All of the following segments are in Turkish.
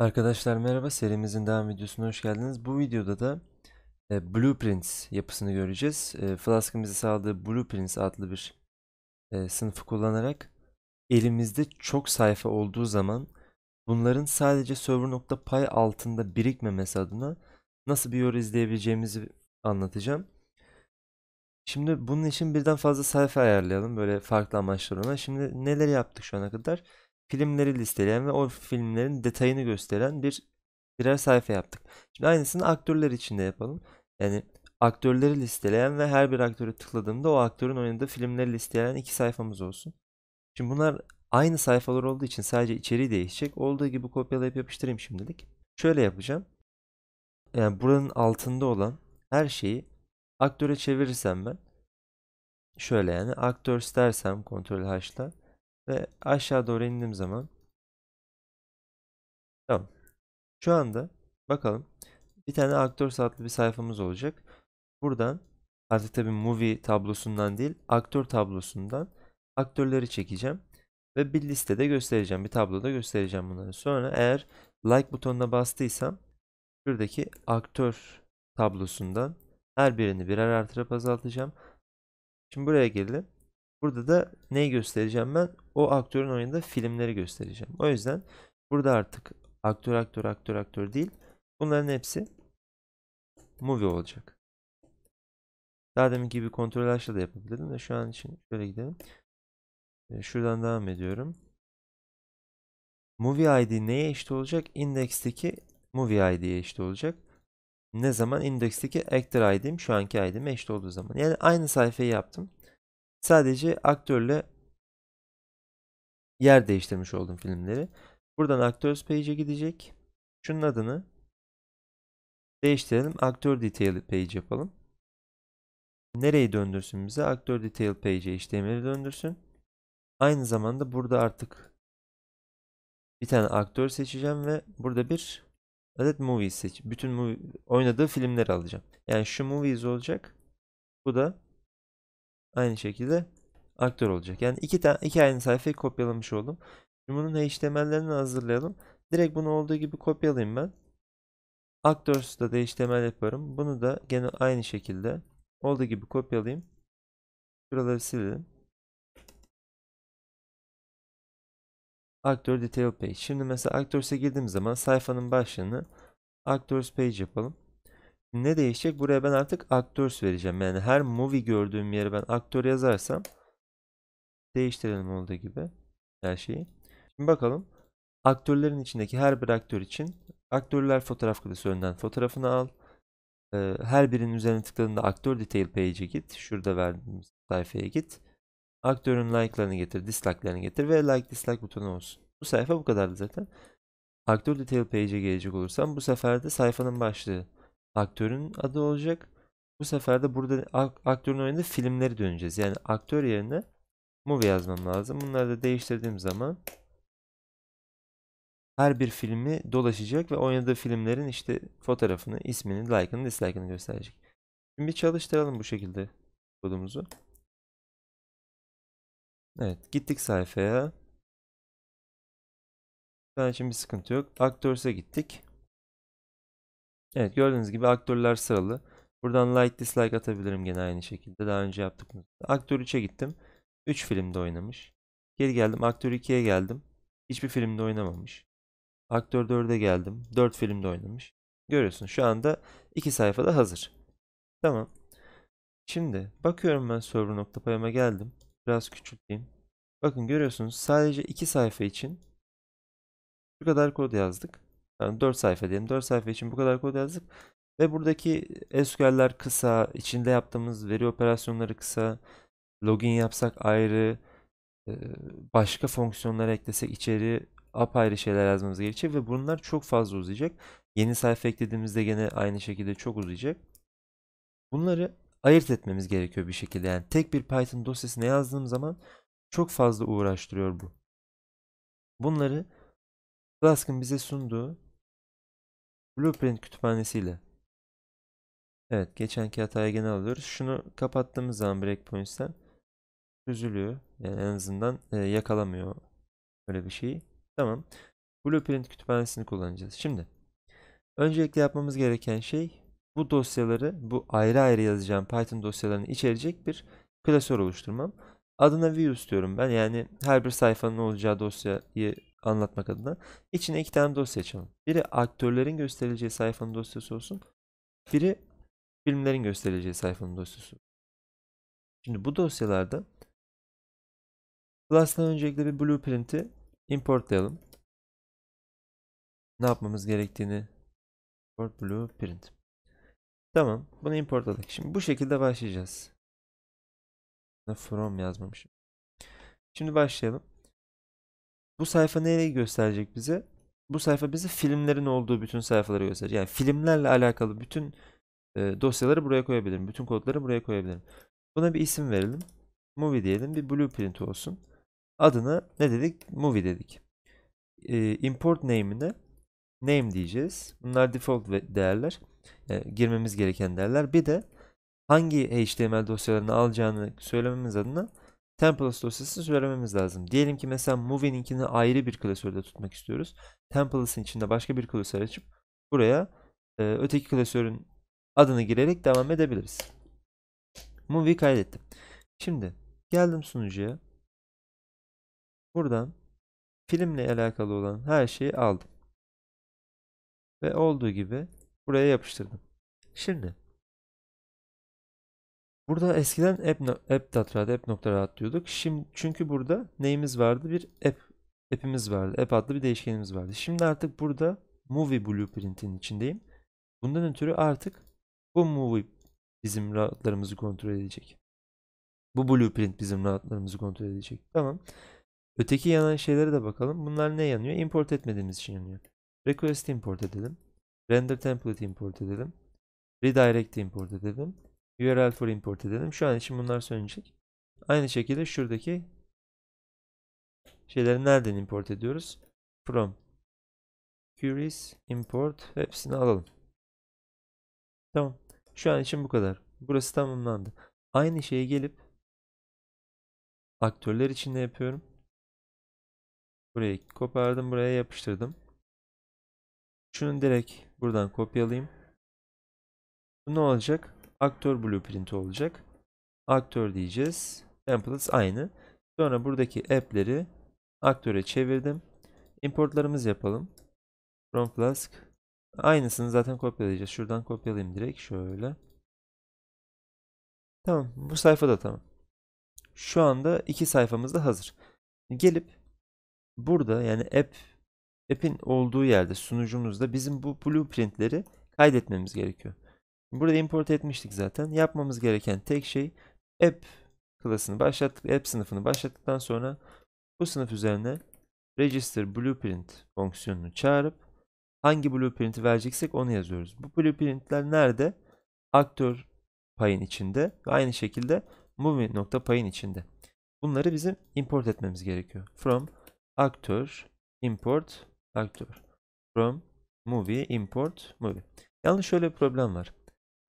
Arkadaşlar merhaba serimizin devam videosuna hoş geldiniz. Bu videoda da e, Blueprints yapısını göreceğiz. E, Flask'ın bize sağladığı Blueprints adlı bir e, sınıfı kullanarak elimizde çok sayfa olduğu zaman bunların sadece server.py altında birikmemesi adına nasıl bir yol izleyebileceğimizi anlatacağım. Şimdi bunun için birden fazla sayfa ayarlayalım böyle farklı amaçlar ona. Şimdi neler yaptık şu ana kadar? filmleri listeleyen ve o filmlerin detayını gösteren bir birer sayfa yaptık. Şimdi aynısını aktörler için de yapalım. Yani aktörleri listeleyen ve her bir aktörü tıkladığımda o aktörün oynadığı filmleri listeleyen iki sayfamız olsun. Şimdi bunlar aynı sayfalar olduğu için sadece içeriği değişecek. Olduğu gibi kopyalayıp yapıştırayım şimdilik. Şöyle yapacağım. Yani buranın altında olan her şeyi aktöre çevirirsem ben şöyle yani aktör istersem kontrol H'la ve aşağı doğru indiğim zaman Tamam. Şu anda bakalım bir tane aktör saatli bir sayfamız olacak. Buradan artık tabi movie tablosundan değil aktör tablosundan aktörleri çekeceğim. Ve bir listede göstereceğim. Bir tabloda göstereceğim bunları. Sonra eğer like butonuna bastıysam şuradaki aktör tablosundan her birini birer artırıp azaltacağım. Şimdi buraya gelelim. Burada da neyi göstereceğim ben? O aktörün oynadığı filmleri göstereceğim. O yüzden burada artık aktör aktör aktör aktör değil. Bunların hepsi movie olacak. Daha demin gibi kontrol H'la da yapabilirdim de şu an için şöyle gidelim. Ee, şuradan devam ediyorum. Movie ID neye eşit olacak? İndeksteki Movie ID'ye eşit olacak. Ne zaman? İndeksteki Actor ID'im şu anki ID'm eşit olduğu zaman. Yani aynı sayfayı yaptım. Sadece aktörle yer değiştirmiş oldum filmleri. Buradan Actors Page'e gidecek. Şunun adını değiştirelim. Aktör Detail Page yapalım. Nereyi döndürsün bize? Aktör Detail Page'e HTML'i e döndürsün. Aynı zamanda burada artık bir tane aktör seçeceğim ve burada bir adet movie seç. Bütün movie, oynadığı filmleri alacağım. Yani şu movies olacak. Bu da aynı şekilde aktör olacak. Yani iki, tane, iki aynı sayfayı kopyalamış oldum. Şimdi bunun HTML'lerini hazırlayalım. Direkt bunu olduğu gibi kopyalayayım ben. Actors'da da HTML yaparım. Bunu da gene aynı şekilde olduğu gibi kopyalayayım. Şuraları silelim. Actor Detail Page. Şimdi mesela Actors'a girdiğim zaman sayfanın başlığını Actors Page yapalım ne değişecek? Buraya ben artık actors vereceğim. Yani her movie gördüğüm yere ben aktör yazarsam değiştirelim olduğu gibi her şeyi. Şimdi bakalım. Aktörlerin içindeki her bir aktör için aktörler fotoğraf klasöründen fotoğrafını al. Ee, her birinin üzerine tıkladığında aktör detail page'e git. Şurada verdiğimiz sayfaya git. Aktörün like'larını getir, dislike'larını getir ve like dislike butonu olsun. Bu sayfa bu kadardı zaten. Aktör detail page'e gelecek olursam bu sefer de sayfanın başlığı aktörün adı olacak. Bu sefer de burada aktörün oynadığı filmleri döneceğiz. Yani aktör yerine movie yazmam lazım. Bunları da değiştirdiğim zaman her bir filmi dolaşacak ve oynadığı filmlerin işte fotoğrafını, ismini, like'ını, dislike'ını gösterecek. Şimdi bir çalıştıralım bu şekilde kodumuzu. Evet gittik sayfaya. Ben için bir sıkıntı yok. Aktörs'e gittik. Evet gördüğünüz gibi aktörler sıralı. Buradan like dislike atabilirim gene aynı şekilde. Daha önce yaptık Aktör 3'e gittim. 3 filmde oynamış. Geri geldim aktör 2'ye geldim. Hiçbir filmde oynamamış. Aktör 4'e geldim. 4 filmde oynamış. Görüyorsun şu anda 2 sayfada hazır. Tamam. Şimdi bakıyorum ben server.pay'ıma geldim. Biraz küçülteyim. Bakın görüyorsunuz sadece 2 sayfa için şu kadar kod yazdık. Yani 4 sayfa diyelim. 4 sayfa için bu kadar kod yazdık. Ve buradaki SQL'ler kısa, içinde yaptığımız veri operasyonları kısa, login yapsak ayrı, başka fonksiyonlar eklesek içeri apayrı şeyler yazmamız gerekecek ve bunlar çok fazla uzayacak. Yeni sayfa eklediğimizde gene aynı şekilde çok uzayacak. Bunları ayırt etmemiz gerekiyor bir şekilde. Yani tek bir Python dosyasına yazdığım zaman çok fazla uğraştırıyor bu. Bunları Flask'ın bize sunduğu Blueprint kütüphanesiyle. Evet geçenki hatayı gene alıyoruz. Şunu kapattığımız zaman breakpoints'ten çözülüyor. Yani en azından e, yakalamıyor böyle bir şeyi. Tamam. Blueprint kütüphanesini kullanacağız. Şimdi öncelikle yapmamız gereken şey bu dosyaları bu ayrı ayrı yazacağım Python dosyalarını içerecek bir klasör oluşturmam. Adına views diyorum ben. Yani her bir sayfanın olacağı dosyayı anlatmak adına içine iki tane dosya açalım. Biri aktörlerin gösterileceği sayfanın dosyası olsun. Biri filmlerin gösterileceği sayfanın dosyası. Şimdi bu dosyalarda Class'tan öncelikle bir blueprint'i importlayalım. Ne yapmamız gerektiğini import blueprint. Tamam. Bunu importladık. Şimdi bu şekilde başlayacağız. From yazmamışım. Şimdi başlayalım. Bu sayfa nereyi gösterecek bize? Bu sayfa bize filmlerin olduğu bütün sayfaları gösterecek. Yani filmlerle alakalı bütün e, dosyaları buraya koyabilirim. Bütün kodları buraya koyabilirim. Buna bir isim verelim. Movie diyelim. Bir blueprint olsun. Adını ne dedik? Movie dedik. E, import name'ine name diyeceğiz. Bunlar default değerler. Yani e, girmemiz gereken değerler. Bir de hangi HTML dosyalarını alacağını söylememiz adına Templates dosyasını söylememiz lazım. Diyelim ki mesela movie'ninkini ayrı bir klasörde tutmak istiyoruz. Template'ın içinde başka bir klasör açıp buraya e, öteki klasörün adını girerek devam edebiliriz. Movie kaydettim. Şimdi geldim sunucuya. Buradan filmle alakalı olan her şeyi aldım. Ve olduğu gibi buraya yapıştırdım. Şimdi Burada eskiden app, app .rad, app.rad diyorduk. Şimdi çünkü burada neyimiz vardı? Bir app app'imiz vardı. App adlı bir değişkenimiz vardı. Şimdi artık burada movie blueprint'in içindeyim. Bundan ötürü artık bu movie bizim rahatlarımızı kontrol edecek. Bu blueprint bizim rahatlarımızı kontrol edecek. Tamam. Öteki yanan şeylere de bakalım. Bunlar ne yanıyor? Import etmediğimiz için yanıyor. Request import edelim. Render template import edelim. Redirect import edelim. URL for import edelim. Şu an için bunlar söylenecek. Aynı şekilde şuradaki şeyleri nereden import ediyoruz? From queries import hepsini alalım. Tamam. Şu an için bu kadar. Burası tamamlandı. Aynı şeyi gelip aktörler için de yapıyorum. Burayı kopardım, buraya yapıştırdım. Şunu direkt buradan kopyalayayım. Bu ne olacak? Aktör blueprint olacak. Aktör diyeceğiz. Templates aynı. Sonra buradaki app'leri aktöre çevirdim. Importlarımız yapalım. From Flask. Aynısını zaten kopyalayacağız. Şuradan kopyalayayım direkt. Şöyle. Tamam. Bu sayfa da tamam. Şu anda iki sayfamız da hazır. Gelip burada yani app app'in olduğu yerde sunucumuzda bizim bu blueprintleri kaydetmemiz gerekiyor. Burada import etmiştik zaten. Yapmamız gereken tek şey app klasını başlattık, app sınıfını başlattıktan sonra bu sınıf üzerine register blueprint fonksiyonunu çağırıp hangi blueprinti vereceksek onu yazıyoruz. Bu blueprintler nerede? Aktör payın içinde ve aynı şekilde movie içinde. Bunları bizim import etmemiz gerekiyor. From aktör import aktör. From movie import movie. Yalnız şöyle bir problem var.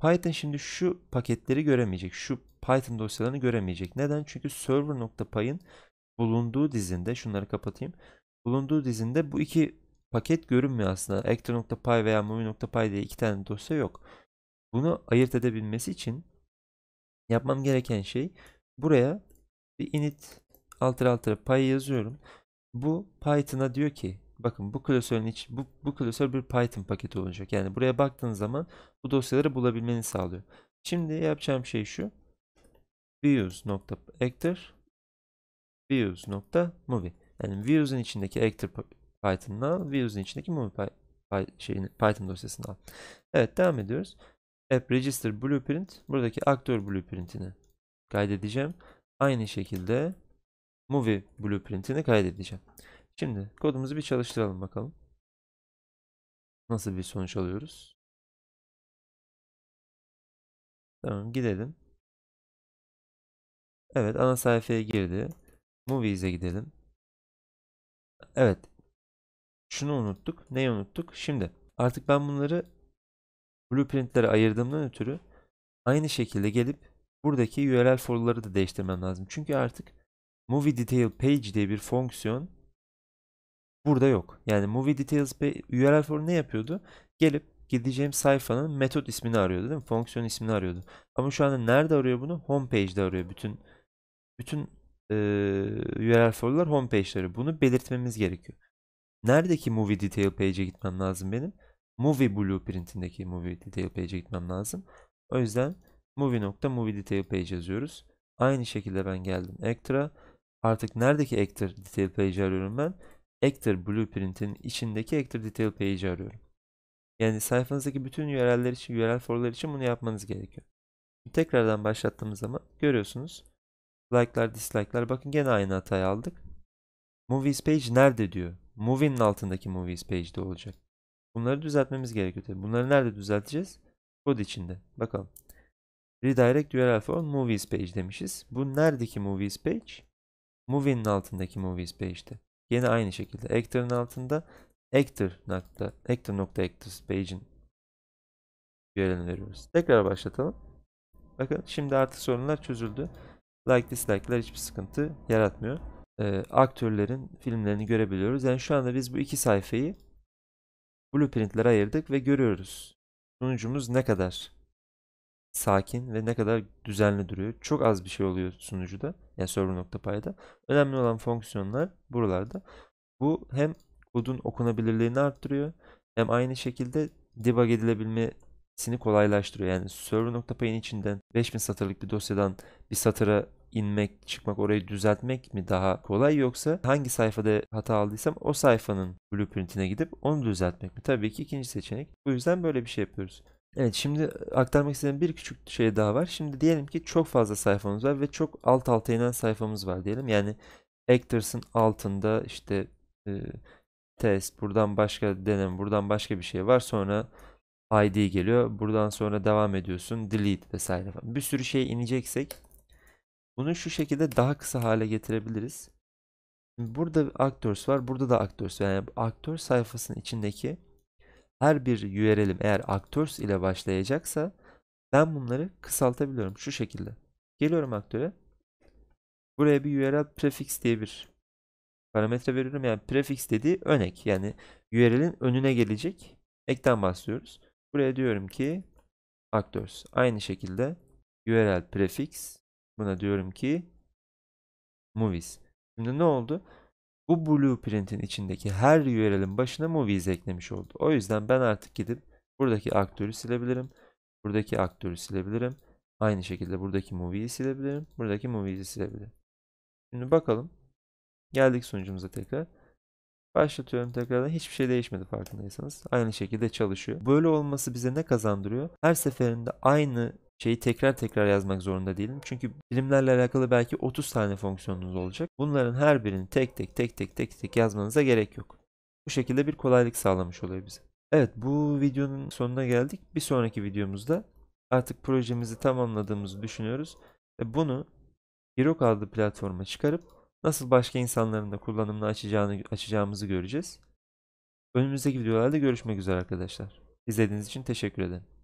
Python şimdi şu paketleri göremeyecek. Şu Python dosyalarını göremeyecek. Neden? Çünkü server.py'ın bulunduğu dizinde şunları kapatayım. Bulunduğu dizinde bu iki paket görünmüyor aslında. Actor.py veya movie.py diye iki tane dosya yok. Bunu ayırt edebilmesi için yapmam gereken şey buraya bir init alter alter py yazıyorum. Bu Python'a diyor ki Bakın bu klasörün iç bu, bu klasör bir Python paketi olacak. Yani buraya baktığın zaman bu dosyaları bulabilmeni sağlıyor. Şimdi yapacağım şey şu. views.actor views.movie yani views'un içindeki actor Python'ını al. Views'un içindeki movie py, py, şeyini, Python dosyasını al. Evet devam ediyoruz. App register blueprint. Buradaki aktör blueprintini kaydedeceğim. Aynı şekilde movie blueprintini kaydedeceğim. Şimdi kodumuzu bir çalıştıralım bakalım. Nasıl bir sonuç alıyoruz? Tamam gidelim. Evet ana sayfaya girdi. Movies'e gidelim. Evet. Şunu unuttuk. Neyi unuttuk? Şimdi artık ben bunları blueprintlere ayırdığımdan ötürü aynı şekilde gelip buradaki URL for'ları da değiştirmem lazım. Çünkü artık movie detail page diye bir fonksiyon Burada yok. Yani Movie Details URL for ne yapıyordu? Gelip gideceğim sayfanın metot ismini arıyordu değil mi? Fonksiyon ismini arıyordu. Ama şu anda nerede arıyor bunu? Homepage'de arıyor. Bütün bütün e, URL for'lar homepage'de arıyor. Bunu belirtmemiz gerekiyor. Neredeki Movie Detail Page'e gitmem lazım benim? Movie Blueprint'indeki Movie Detail Page'e gitmem lazım. O yüzden movie nokta movie detail page yazıyoruz. Aynı şekilde ben geldim actor'a. Artık neredeki actor detail page arıyorum ben? Actor Blueprint'in içindeki Actor Detail Page'i arıyorum. Yani sayfanızdaki bütün URL'ler için, URL for'lar için bunu yapmanız gerekiyor. Tekrardan başlattığımız zaman görüyorsunuz. Like'lar, dislike'lar. Bakın gene aynı hatayı aldık. Movies page nerede diyor. Movie'nin altındaki movies page'de olacak. Bunları düzeltmemiz gerekiyor. Tabii. Bunları nerede düzelteceğiz? Kod içinde. Bakalım. Redirect URL for movies page demişiz. Bu neredeki movies page? Movie'nin altındaki movies page'de. Yine aynı şekilde actor'ın altında actor nokta actor nokta actors page'in görevini veriyoruz. Tekrar başlatalım. Bakın şimdi artık sorunlar çözüldü. Like dislike'lar hiçbir sıkıntı yaratmıyor. Ee, aktörlerin filmlerini görebiliyoruz. Yani şu anda biz bu iki sayfayı blueprintlere ayırdık ve görüyoruz. Sonucumuz ne kadar? sakin ve ne kadar düzenli duruyor. Çok az bir şey oluyor sunucuda. Yani server.py'da. Önemli olan fonksiyonlar buralarda. Bu hem kodun okunabilirliğini arttırıyor. Hem aynı şekilde debug edilebilmesini kolaylaştırıyor. Yani server.py'nin içinden 5000 satırlık bir dosyadan bir satıra inmek, çıkmak, orayı düzeltmek mi daha kolay yoksa hangi sayfada hata aldıysam o sayfanın blueprintine gidip onu düzeltmek mi? Tabii ki ikinci seçenek. Bu yüzden böyle bir şey yapıyoruz. Evet şimdi e, aktarmak istediğim bir küçük şey daha var. Şimdi diyelim ki çok fazla sayfamız var ve çok alt alta inen sayfamız var diyelim. Yani Actors'ın altında işte e, test, buradan başka deneme, buradan başka bir şey var. Sonra ID geliyor. Buradan sonra devam ediyorsun. Delete vesaire falan. Bir sürü şey ineceksek bunu şu şekilde daha kısa hale getirebiliriz. Burada Actors var. Burada da Actors. Yani Actors sayfasının içindeki her bir URL'im eğer actors ile başlayacaksa ben bunları kısaltabiliyorum şu şekilde. Geliyorum aktöre. Buraya bir URL prefix diye bir parametre veriyorum. Yani prefix dediği önek. Yani URL'in önüne gelecek ekten bahsediyoruz. Buraya diyorum ki actors. Aynı şekilde URL prefix. Buna diyorum ki movies. Şimdi ne oldu? Bu blueprint'in içindeki her URL'in başına movies eklemiş oldu. O yüzden ben artık gidip buradaki aktörü silebilirim. Buradaki aktörü silebilirim. Aynı şekilde buradaki movie'yi silebilirim. Buradaki movie'yi silebilirim. Şimdi bakalım. Geldik sunucumuza tekrar. Başlatıyorum tekrardan. Hiçbir şey değişmedi farkındaysanız. Aynı şekilde çalışıyor. Böyle olması bize ne kazandırıyor? Her seferinde aynı şeyi tekrar tekrar yazmak zorunda değilim. Çünkü bilimlerle alakalı belki 30 tane fonksiyonunuz olacak. Bunların her birini tek tek tek tek tek tek yazmanıza gerek yok. Bu şekilde bir kolaylık sağlamış oluyor bize. Evet bu videonun sonuna geldik. Bir sonraki videomuzda artık projemizi tamamladığımızı düşünüyoruz. Ve bunu Hero adlı platforma çıkarıp nasıl başka insanların da kullanımını açacağını, açacağımızı göreceğiz. Önümüzdeki videolarda görüşmek üzere arkadaşlar. İzlediğiniz için teşekkür ederim.